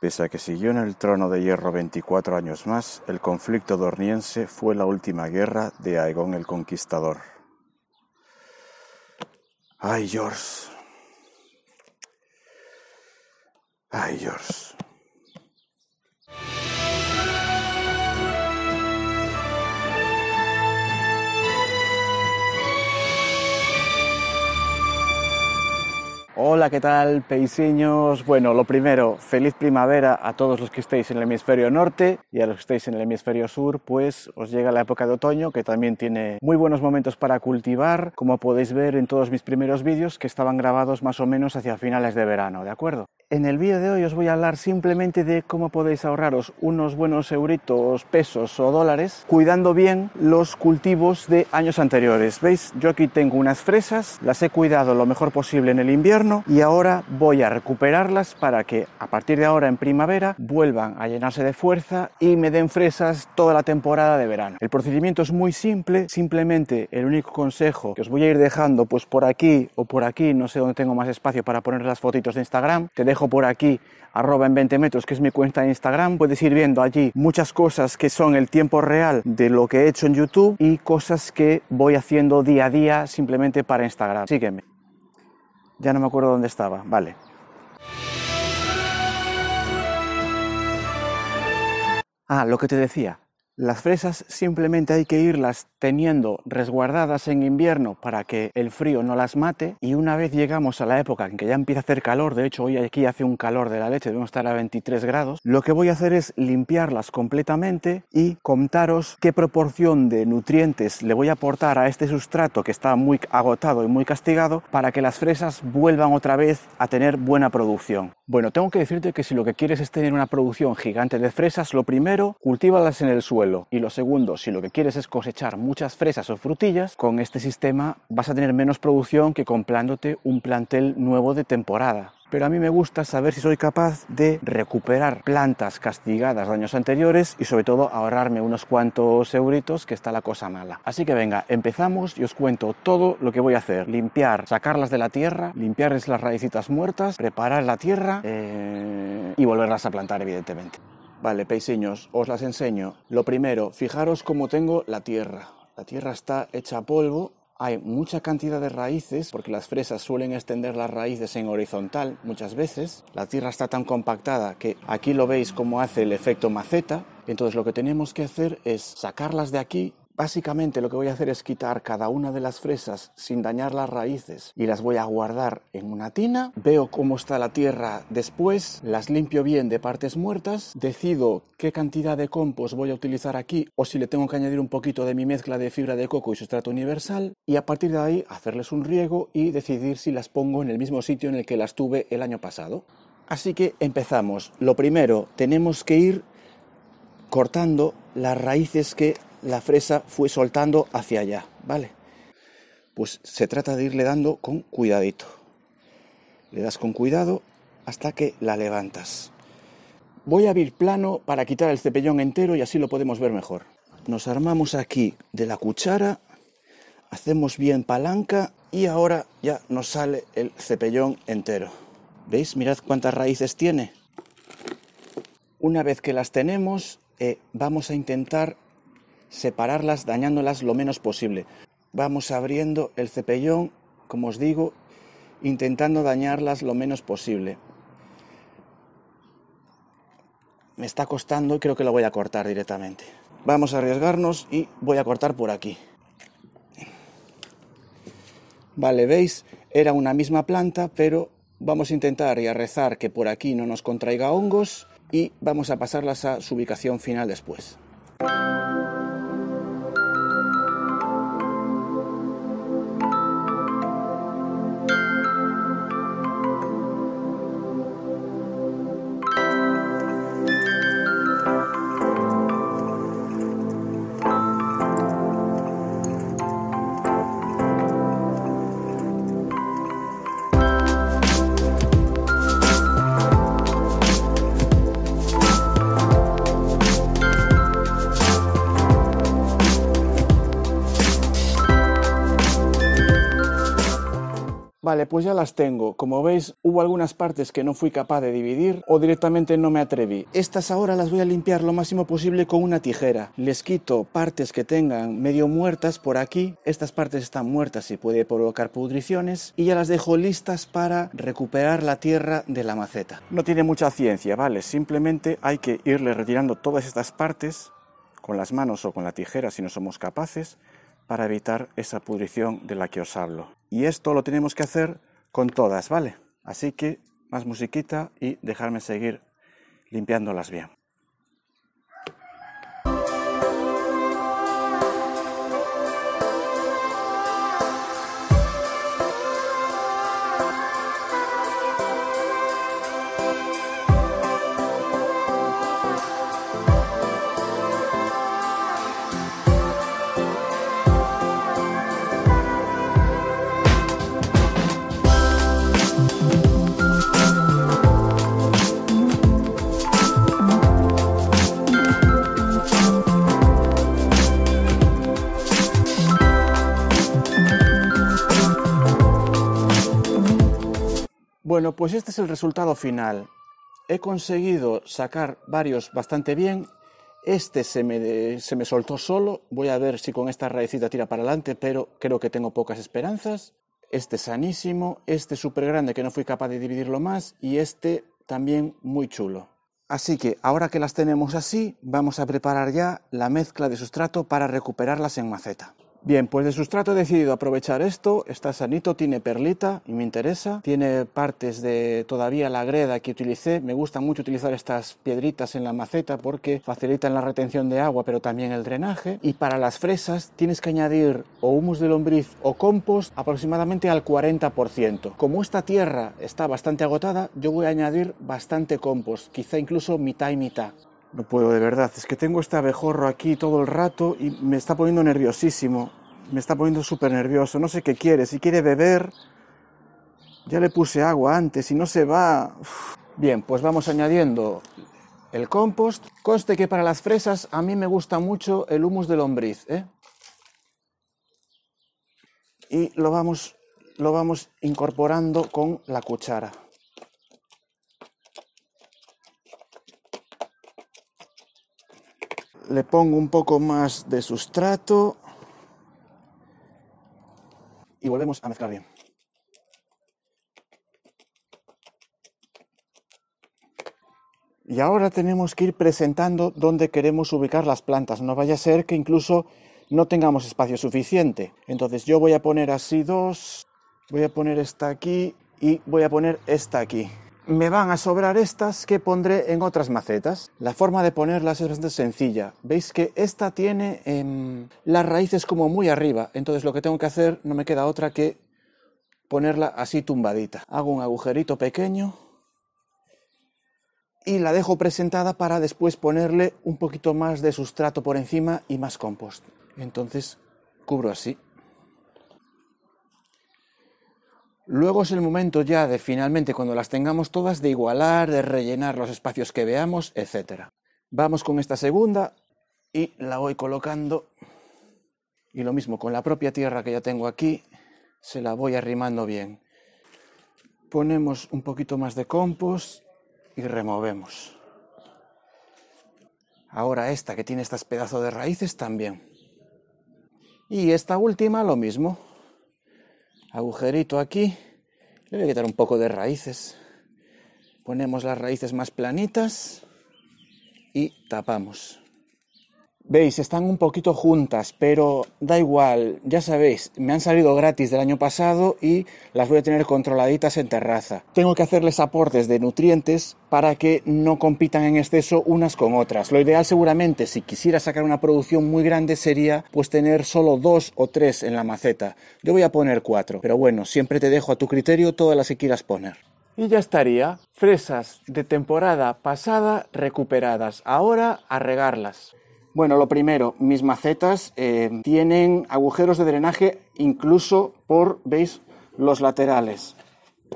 Pese a que siguió en el trono de hierro 24 años más, el conflicto dorniense fue la última guerra de Aegon el Conquistador. Ay, George. Ay, George. Hola, ¿qué tal, peiseños? Bueno, lo primero, feliz primavera a todos los que estéis en el hemisferio norte y a los que estéis en el hemisferio sur, pues os llega la época de otoño que también tiene muy buenos momentos para cultivar, como podéis ver en todos mis primeros vídeos que estaban grabados más o menos hacia finales de verano, ¿de acuerdo? En el vídeo de hoy os voy a hablar simplemente de cómo podéis ahorraros unos buenos euritos, pesos o dólares cuidando bien los cultivos de años anteriores. ¿Veis? Yo aquí tengo unas fresas, las he cuidado lo mejor posible en el invierno y ahora voy a recuperarlas para que a partir de ahora en primavera vuelvan a llenarse de fuerza y me den fresas toda la temporada de verano. El procedimiento es muy simple, simplemente el único consejo que os voy a ir dejando pues por aquí o por aquí, no sé dónde tengo más espacio para poner las fotitos de Instagram, te dejo por aquí arroba en 20 metros que es mi cuenta de Instagram, puedes ir viendo allí muchas cosas que son el tiempo real de lo que he hecho en YouTube y cosas que voy haciendo día a día simplemente para Instagram. Sígueme ya no me acuerdo dónde estaba, vale. Ah, lo que te decía, las fresas simplemente hay que irlas teniendo resguardadas en invierno para que el frío no las mate y una vez llegamos a la época en que ya empieza a hacer calor, de hecho hoy aquí hace un calor de la leche, debemos estar a 23 grados, lo que voy a hacer es limpiarlas completamente y contaros qué proporción de nutrientes le voy a aportar a este sustrato que está muy agotado y muy castigado para que las fresas vuelvan otra vez a tener buena producción. Bueno, tengo que decirte que si lo que quieres es tener una producción gigante de fresas, lo primero, cultívalas en el suelo y lo segundo, si lo que quieres es cosechar muchas fresas o frutillas, con este sistema vas a tener menos producción que comprándote un plantel nuevo de temporada. Pero a mí me gusta saber si soy capaz de recuperar plantas castigadas de años anteriores y sobre todo ahorrarme unos cuantos euritos que está la cosa mala. Así que venga, empezamos y os cuento todo lo que voy a hacer. Limpiar, sacarlas de la tierra, limpiarles las raicitas muertas, preparar la tierra eh, y volverlas a plantar evidentemente. Vale, peiseños, os las enseño. Lo primero, fijaros cómo tengo la tierra. La tierra está hecha polvo, hay mucha cantidad de raíces, porque las fresas suelen extender las raíces en horizontal muchas veces. La tierra está tan compactada que aquí lo veis cómo hace el efecto maceta. Entonces lo que tenemos que hacer es sacarlas de aquí Básicamente lo que voy a hacer es quitar cada una de las fresas sin dañar las raíces y las voy a guardar en una tina. Veo cómo está la tierra después, las limpio bien de partes muertas, decido qué cantidad de compost voy a utilizar aquí o si le tengo que añadir un poquito de mi mezcla de fibra de coco y sustrato universal y a partir de ahí hacerles un riego y decidir si las pongo en el mismo sitio en el que las tuve el año pasado. Así que empezamos. Lo primero, tenemos que ir cortando las raíces que la fresa fue soltando hacia allá, ¿vale? Pues se trata de irle dando con cuidadito. Le das con cuidado hasta que la levantas. Voy a abrir plano para quitar el cepellón entero y así lo podemos ver mejor. Nos armamos aquí de la cuchara, hacemos bien palanca y ahora ya nos sale el cepellón entero. ¿Veis? Mirad cuántas raíces tiene. Una vez que las tenemos, eh, vamos a intentar separarlas dañándolas lo menos posible. Vamos abriendo el cepellón, como os digo, intentando dañarlas lo menos posible. Me está costando y creo que lo voy a cortar directamente. Vamos a arriesgarnos y voy a cortar por aquí. Vale, veis, era una misma planta, pero vamos a intentar y a rezar que por aquí no nos contraiga hongos y vamos a pasarlas a su ubicación final después. Vale, pues ya las tengo. Como veis, hubo algunas partes que no fui capaz de dividir o directamente no me atreví. Estas ahora las voy a limpiar lo máximo posible con una tijera. Les quito partes que tengan medio muertas por aquí. Estas partes están muertas y puede provocar pudriciones. Y ya las dejo listas para recuperar la tierra de la maceta. No tiene mucha ciencia, ¿vale? Simplemente hay que irle retirando todas estas partes con las manos o con la tijera si no somos capaces para evitar esa pudrición de la que os hablo. Y esto lo tenemos que hacer con todas, ¿vale? Así que más musiquita y dejarme seguir limpiándolas bien. pues este es el resultado final. He conseguido sacar varios bastante bien. Este se me, soltó solo. Voy a ver si con esta raicita tira para adelante, pero creo que tengo pocas esperanzas. Este sanísimo, este súper grande que no fui capaz de dividirlo más y este también muy chulo. Así que ahora que las tenemos así, vamos a preparar ya la mezcla de sustrato para recuperarlas en maceta. Bien, pues de sustrato he decidido aprovechar esto, está sanito, tiene perlita y me interesa, tiene partes de todavía la greda que utilicé, me gusta mucho utilizar estas piedritas en la maceta porque facilitan la retención de agua pero también el drenaje y para las fresas tienes que añadir o humus de lombriz o compost aproximadamente al 40%. Como esta tierra está bastante agotada, yo voy a añadir bastante compost, quizá incluso mitad y mitad. No puedo de verdad, es que tengo este abejorro aquí todo el rato y me está poniendo nerviosísimo, me está poniendo súper nervioso, no sé qué quiere, si quiere beber, ya le puse agua antes y no se va. Bien, pues vamos añadiendo el compost. Coste que para las fresas a mí me gusta mucho el humus de lombriz. ¿eh? Y lo vamos, lo vamos incorporando con la cuchara. le pongo un poco más de sustrato y volvemos a mezclar bien. Y ahora tenemos que ir presentando dónde queremos ubicar las plantas. No vaya a ser que incluso no tengamos espacio suficiente. Entonces yo voy a poner así dos, voy a poner esta aquí y voy a poner esta aquí me van a sobrar estas que pondré en otras macetas. La forma de ponerlas es bastante sencilla. Veis que esta tiene em, las raíces como muy arriba, entonces lo que tengo que hacer no me queda otra que ponerla así tumbadita. Hago un agujerito pequeño y la dejo presentada para después ponerle un poquito más de sustrato por encima y más compost. Entonces cubro así. Luego es el momento ya de finalmente, cuando las tengamos todas, de igualar, de rellenar los espacios que veamos, etcétera. Vamos con esta segunda y la voy colocando. Y lo mismo con la propia tierra que ya tengo aquí, se la voy arrimando bien. Ponemos un poquito más de compost y removemos. Ahora esta que tiene estas pedazos de raíces también. Y esta última lo mismo agujerito aquí, le voy a quitar un poco de raíces. Ponemos las raíces más planitas y tapamos. Veis, están un poquito juntas, pero da igual, ya sabéis, me han salido gratis del año pasado y las voy a tener controladitas en terraza. Tengo que hacerles aportes de nutrientes para que no compitan en exceso unas con otras. Lo ideal seguramente, si quisiera sacar una producción muy grande, sería pues tener solo dos o tres en la maceta. Yo voy a poner cuatro, pero bueno, siempre te dejo a tu criterio todas las que quieras poner. Y ya estaría. Fresas de temporada pasada recuperadas. Ahora a regarlas. Bueno, lo primero, mis macetas eh, tienen agujeros de drenaje incluso por, veis, los laterales.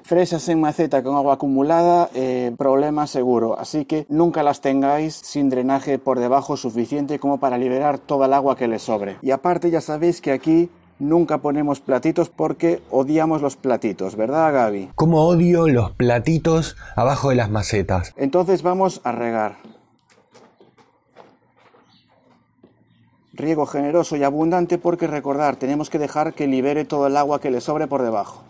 Fresas en maceta con agua acumulada, eh, problema seguro. Así que nunca las tengáis sin drenaje por debajo suficiente como para liberar toda el agua que le sobre. Y aparte ya sabéis que aquí nunca ponemos platitos porque odiamos los platitos, ¿verdad Gaby? Como odio los platitos abajo de las macetas. Entonces vamos a regar. Riego generoso y abundante porque recordar, tenemos que dejar que libere todo el agua que le sobre por debajo.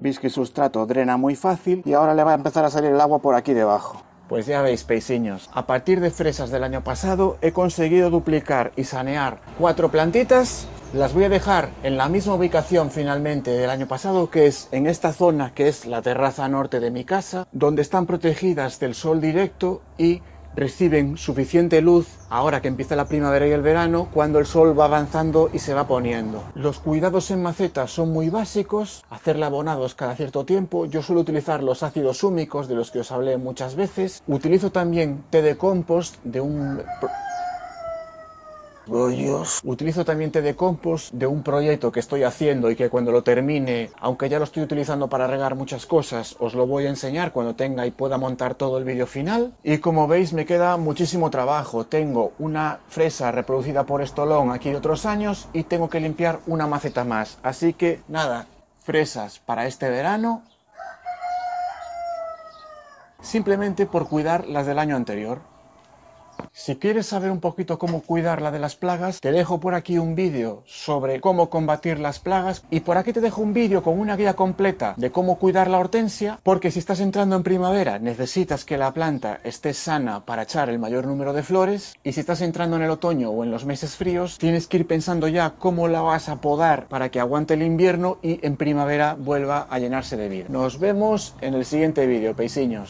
Veis que el sustrato drena muy fácil y ahora le va a empezar a salir el agua por aquí debajo. Pues ya veis, peiseños, a partir de fresas del año pasado he conseguido duplicar y sanear cuatro plantitas. Las voy a dejar en la misma ubicación finalmente del año pasado, que es en esta zona que es la terraza norte de mi casa, donde están protegidas del sol directo y reciben suficiente luz ahora que empieza la primavera y el verano, cuando el sol va avanzando y se va poniendo. Los cuidados en macetas son muy básicos, hacerle abonados cada cierto tiempo, yo suelo utilizar los ácidos húmicos de los que os hablé muchas veces, utilizo también té de compost de un Oh, Utilizo también té de compost de un proyecto que estoy haciendo y que cuando lo termine, aunque ya lo estoy utilizando para regar muchas cosas, os lo voy a enseñar cuando tenga y pueda montar todo el vídeo final. Y como veis me queda muchísimo trabajo. Tengo una fresa reproducida por Estolón aquí de otros años y tengo que limpiar una maceta más. Así que nada, fresas para este verano simplemente por cuidar las del año anterior. Si quieres saber un poquito cómo cuidarla de las plagas, te dejo por aquí un vídeo sobre cómo combatir las plagas y por aquí te dejo un vídeo con una guía completa de cómo cuidar la hortensia, porque si estás entrando en primavera necesitas que la planta esté sana para echar el mayor número de flores y si estás entrando en el otoño o en los meses fríos, tienes que ir pensando ya cómo la vas a podar para que aguante el invierno y en primavera vuelva a llenarse de vida. Nos vemos en el siguiente vídeo, peisiños.